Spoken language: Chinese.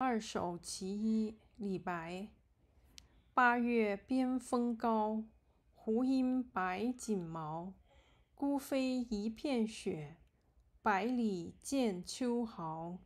二首其一，李白。八月边风高，胡鹰白锦毛。孤飞一片雪，百里见秋毫。